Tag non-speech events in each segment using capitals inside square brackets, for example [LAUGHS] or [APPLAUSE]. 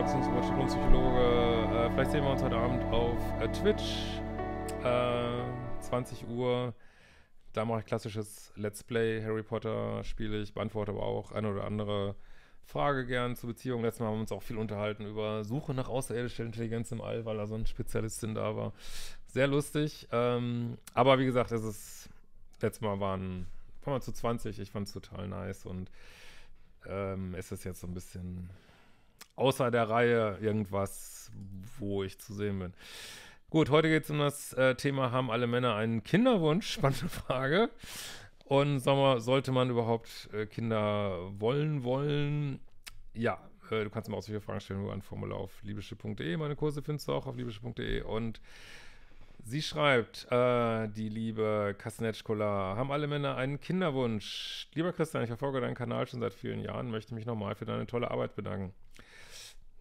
Volkskunstcoach, Grundpsychologe. Äh, vielleicht sehen wir uns heute Abend auf äh, Twitch. Äh, 20 Uhr. Da mache ich klassisches Let's Play. Harry Potter spiele ich, beantworte aber auch eine oder andere Frage gern zu Beziehungen. Letztes Mal haben wir uns auch viel unterhalten über Suche nach außerirdischer Intelligenz im All, weil da so ein Spezialistin da war. Sehr lustig. Ähm, aber wie gesagt, es ist. Letztes Mal waren. Kommen wir zu 20. Ich fand es total nice und ähm, es ist jetzt so ein bisschen außer der Reihe irgendwas, wo ich zu sehen bin. Gut, heute geht es um das äh, Thema, haben alle Männer einen Kinderwunsch? [LAUGHS] Spannende Frage. Und sagen wir, sollte man überhaupt äh, Kinder wollen wollen? Ja, äh, du kannst mir auch solche Fragen stellen nur an Formular auf liebische.de. Meine Kurse findest du auch auf liebische.de. Und sie schreibt, äh, die liebe Kasnetschkola, haben alle Männer einen Kinderwunsch? Lieber Christian, ich verfolge deinen Kanal schon seit vielen Jahren, möchte mich nochmal für deine tolle Arbeit bedanken.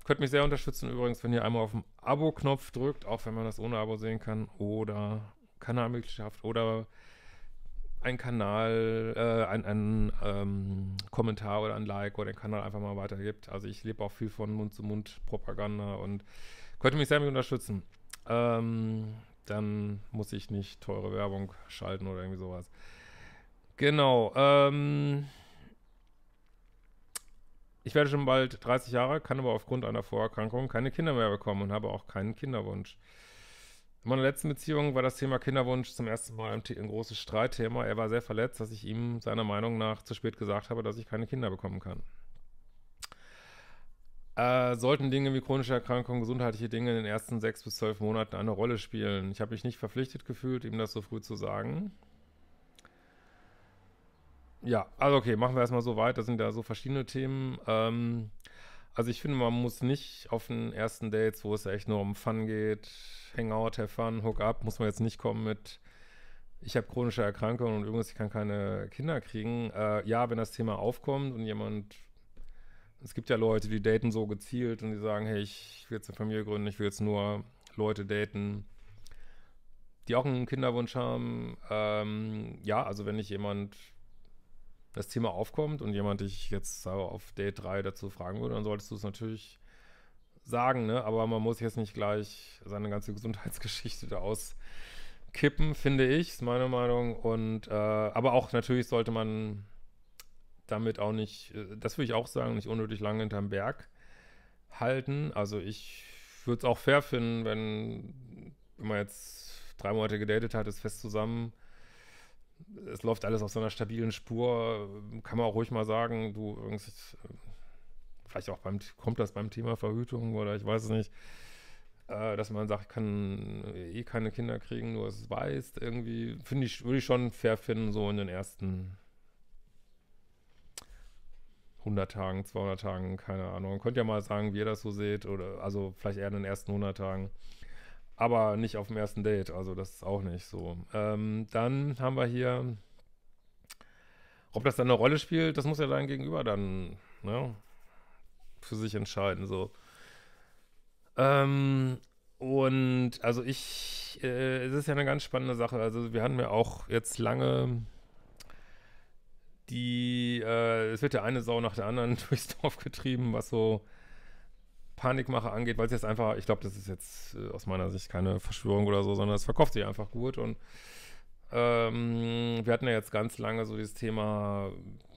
Könnt mich sehr unterstützen übrigens, wenn ihr einmal auf den Abo-Knopf drückt, auch wenn man das ohne Abo sehen kann, oder Kanalmitgliedschaft oder ein Kanal, äh, ein, ein ähm, Kommentar oder ein Like oder den Kanal einfach mal weitergibt. Also ich lebe auch viel von Mund-zu-Mund-Propaganda und könnte mich sehr mit unterstützen. Ähm, dann muss ich nicht teure Werbung schalten oder irgendwie sowas. Genau. Ähm, ich werde schon bald 30 Jahre, kann aber aufgrund einer Vorerkrankung keine Kinder mehr bekommen und habe auch keinen Kinderwunsch. In meiner letzten Beziehung war das Thema Kinderwunsch zum ersten Mal ein, ein großes Streitthema. Er war sehr verletzt, dass ich ihm seiner Meinung nach zu spät gesagt habe, dass ich keine Kinder bekommen kann. Äh, sollten Dinge wie chronische Erkrankungen, gesundheitliche Dinge in den ersten sechs bis zwölf Monaten eine Rolle spielen? Ich habe mich nicht verpflichtet gefühlt, ihm das so früh zu sagen. Ja, also okay, machen wir erstmal so weit. Das sind ja so verschiedene Themen. Ähm, also ich finde, man muss nicht auf den ersten Dates, wo es ja echt nur um Fun geht, Hangout, have fun, hook up, muss man jetzt nicht kommen mit ich habe chronische Erkrankungen und irgendwas, ich kann keine Kinder kriegen. Äh, ja, wenn das Thema aufkommt und jemand, es gibt ja Leute, die daten so gezielt und die sagen, hey, ich will jetzt eine Familie gründen, ich will jetzt nur Leute daten, die auch einen Kinderwunsch haben. Ähm, ja, also wenn ich jemand das Thema aufkommt und jemand dich jetzt auf Date 3 dazu fragen würde, dann solltest du es natürlich sagen, ne? Aber man muss jetzt nicht gleich seine ganze Gesundheitsgeschichte da auskippen, finde ich, ist meine Meinung. Und äh, aber auch natürlich sollte man damit auch nicht, äh, das würde ich auch sagen, nicht unnötig lange hinterm Berg halten. Also ich würde es auch fair finden, wenn, wenn man jetzt drei Monate gedatet hat, ist fest zusammen es läuft alles auf so einer stabilen Spur, kann man auch ruhig mal sagen, du, vielleicht auch beim, kommt das beim Thema Verhütung oder ich weiß es nicht, äh, dass man sagt, ich kann eh keine Kinder kriegen, nur es weißt irgendwie, finde ich, würde ich schon fair finden, so in den ersten 100 Tagen, 200 Tagen, keine Ahnung. Könnt ihr mal sagen, wie ihr das so seht oder, also vielleicht eher in den ersten 100 Tagen aber nicht auf dem ersten Date. Also das ist auch nicht so. Ähm, dann haben wir hier, ob das dann eine Rolle spielt, das muss ja dein Gegenüber dann ne, für sich entscheiden. So. Ähm, und also ich, äh, es ist ja eine ganz spannende Sache. Also wir hatten ja auch jetzt lange die, äh, es wird ja eine Sau nach der anderen [LAUGHS] durchs Dorf getrieben, was so Panikmache angeht, weil es jetzt einfach, ich glaube, das ist jetzt äh, aus meiner Sicht keine Verschwörung oder so, sondern es verkauft sich einfach gut. Und ähm, wir hatten ja jetzt ganz lange so dieses Thema,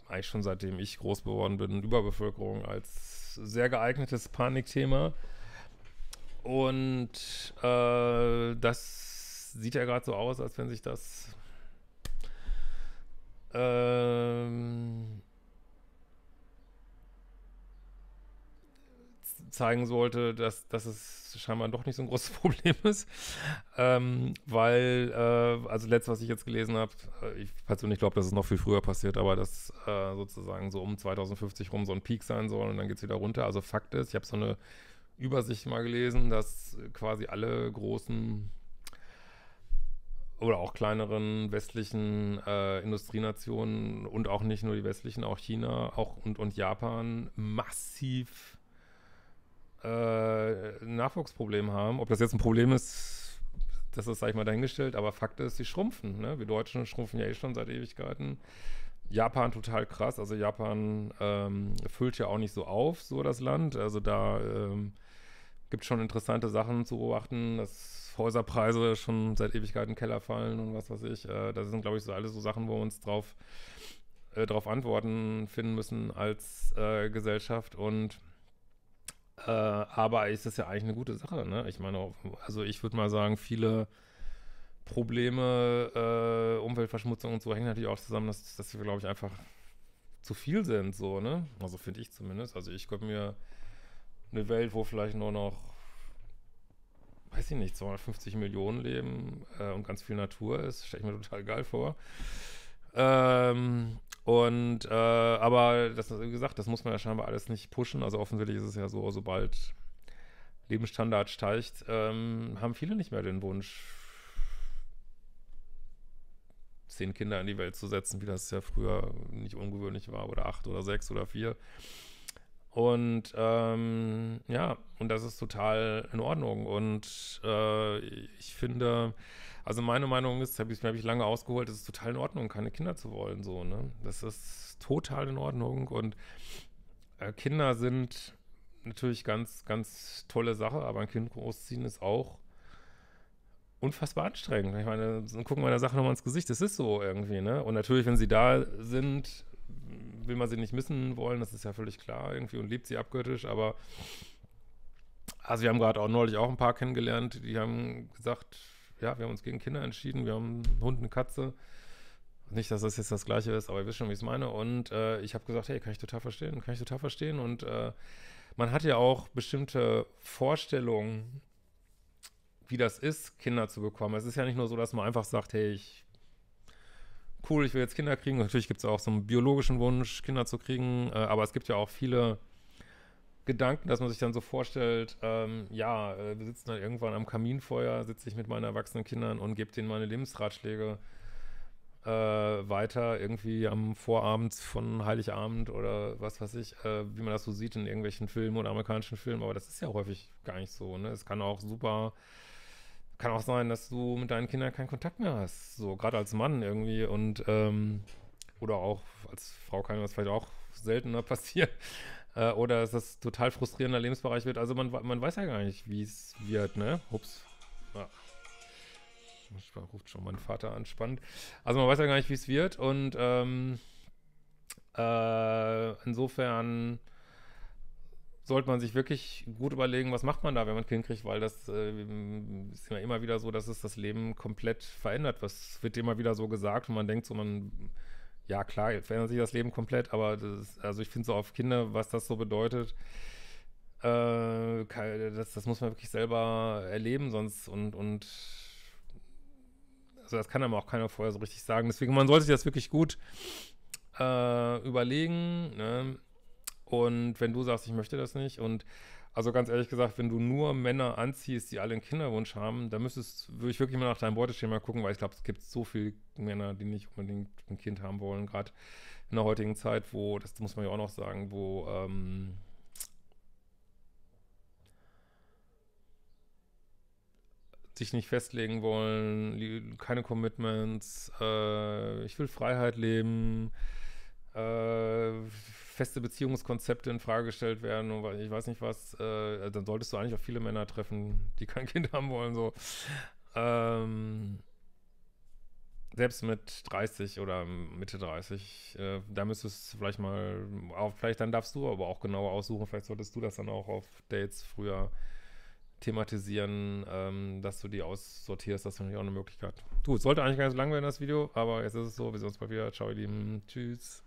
eigentlich schon seitdem ich groß geworden bin, Überbevölkerung als sehr geeignetes Panikthema. Und äh, das sieht ja gerade so aus, als wenn sich das ähm, zeigen sollte, dass, dass es scheinbar doch nicht so ein großes [LAUGHS] Problem ist. Ähm, weil, äh, also letztes, was ich jetzt gelesen habe, äh, ich persönlich glaube, dass es noch viel früher passiert, aber dass äh, sozusagen so um 2050 rum so ein Peak sein soll und dann geht es wieder runter. Also Fakt ist, ich habe so eine Übersicht mal gelesen, dass quasi alle großen oder auch kleineren westlichen äh, Industrienationen und auch nicht nur die westlichen, auch China auch und, und Japan massiv äh, ein Nachwuchsproblem haben. Ob das jetzt ein Problem ist, das ist, sag ich mal, dahingestellt. Aber Fakt ist, sie schrumpfen. Ne? Wir Deutschen schrumpfen ja eh schon seit Ewigkeiten. Japan total krass. Also Japan ähm, füllt ja auch nicht so auf, so das Land. Also da ähm, gibt es schon interessante Sachen zu beobachten, dass Häuserpreise schon seit Ewigkeiten Keller fallen und was weiß ich. Äh, das sind, glaube ich, so alles so Sachen, wo wir uns drauf, äh, drauf Antworten finden müssen als äh, Gesellschaft. Und äh, aber ist das ja eigentlich eine gute Sache, ne? Ich meine, also ich würde mal sagen, viele Probleme, äh, Umweltverschmutzung und so hängen natürlich auch zusammen, dass, dass wir, glaube ich, einfach zu viel sind, so, ne? Also finde ich zumindest. Also ich könnte mir eine Welt, wo vielleicht nur noch, weiß ich nicht, 250 Millionen leben äh, und ganz viel Natur ist, stelle ich mir total geil vor. Ähm, und äh, aber das, wie gesagt, das muss man ja scheinbar alles nicht pushen. Also offensichtlich ist es ja so, sobald Lebensstandard steigt, ähm, haben viele nicht mehr den Wunsch, zehn Kinder in die Welt zu setzen, wie das ja früher nicht ungewöhnlich war, oder acht oder sechs oder vier. Und ähm, ja, und das ist total in Ordnung. Und äh, ich finde, also meine Meinung ist, habe ich, hab ich lange ausgeholt, es ist total in Ordnung, keine Kinder zu wollen. So, ne? Das ist total in Ordnung. Und äh, Kinder sind natürlich ganz, ganz tolle Sache, aber ein Kind großziehen ist auch unfassbar anstrengend. Ich meine, gucken wir der Sache nochmal ins Gesicht, das ist so irgendwie, ne? Und natürlich, wenn sie da sind, will man sie nicht missen wollen, das ist ja völlig klar irgendwie und liebt sie abgöttisch, aber also wir haben gerade auch neulich auch ein paar kennengelernt, die haben gesagt, ja, wir haben uns gegen Kinder entschieden, wir haben einen Hund, eine Katze. Nicht, dass das jetzt das Gleiche ist, aber ihr wisst schon, wie ich es meine. Und äh, ich habe gesagt, hey, kann ich total verstehen, kann ich total verstehen. Und äh, man hat ja auch bestimmte Vorstellungen, wie das ist, Kinder zu bekommen. Es ist ja nicht nur so, dass man einfach sagt, hey, ich cool, ich will jetzt Kinder kriegen. Natürlich gibt es auch so einen biologischen Wunsch, Kinder zu kriegen, äh, aber es gibt ja auch viele Gedanken, dass man sich dann so vorstellt, ähm, ja, äh, wir sitzen dann irgendwann am Kaminfeuer, sitze ich mit meinen erwachsenen Kindern und gebe denen meine Lebensratschläge äh, weiter, irgendwie am Vorabend von Heiligabend oder was weiß ich, äh, wie man das so sieht in irgendwelchen Filmen oder amerikanischen Filmen, aber das ist ja häufig gar nicht so, ne? Es kann auch super kann auch sein, dass du mit deinen Kindern keinen Kontakt mehr hast. So, gerade als Mann irgendwie und ähm, oder auch als Frau kann das vielleicht auch seltener [LAUGHS] passieren. Äh, oder dass das total frustrierender Lebensbereich wird. Also man, man weiß ja gar nicht, wie es wird, ne? Ups. Ja. Ah. Ich ruft schon mein Vater an, spannend. Also man weiß ja gar nicht, wie es wird. Und ähm, äh, insofern sollte man sich wirklich gut überlegen, was macht man da, wenn man ein Kind kriegt, weil das äh, ist ja immer wieder so, dass es das Leben komplett verändert. Was wird immer wieder so gesagt und man denkt so, man, ja klar, jetzt verändert sich das Leben komplett, aber das, also ich finde so auf Kinder, was das so bedeutet, äh, das, das muss man wirklich selber erleben sonst und, und also das kann aber auch keiner vorher so richtig sagen. Deswegen, man sollte sich das wirklich gut äh, überlegen, ne? Und wenn du sagst, ich möchte das nicht und also ganz ehrlich gesagt, wenn du nur Männer anziehst, die alle einen Kinderwunsch haben, dann müsstest, würde ich wirklich mal nach deinem Beuteschema gucken, weil ich glaube, es gibt so viele Männer, die nicht unbedingt ein Kind haben wollen, gerade in der heutigen Zeit, wo, das muss man ja auch noch sagen, wo ähm, sich nicht festlegen wollen, keine Commitments, äh, ich will Freiheit leben, äh, feste Beziehungskonzepte in Frage gestellt werden und ich weiß nicht was, äh, dann solltest du eigentlich auch viele Männer treffen, die kein [LAUGHS] Kind haben wollen, so. Ähm, selbst mit 30 oder Mitte 30, äh, da müsstest du vielleicht mal, auch, vielleicht dann darfst du aber auch genauer aussuchen, vielleicht solltest du das dann auch auf Dates früher thematisieren, ähm, dass du die aussortierst, das ist natürlich auch eine Möglichkeit. Du, es sollte eigentlich gar nicht so lang werden, das Video, aber jetzt ist es so, wir sehen uns bald wieder. Ciao, ihr Lieben. Tschüss.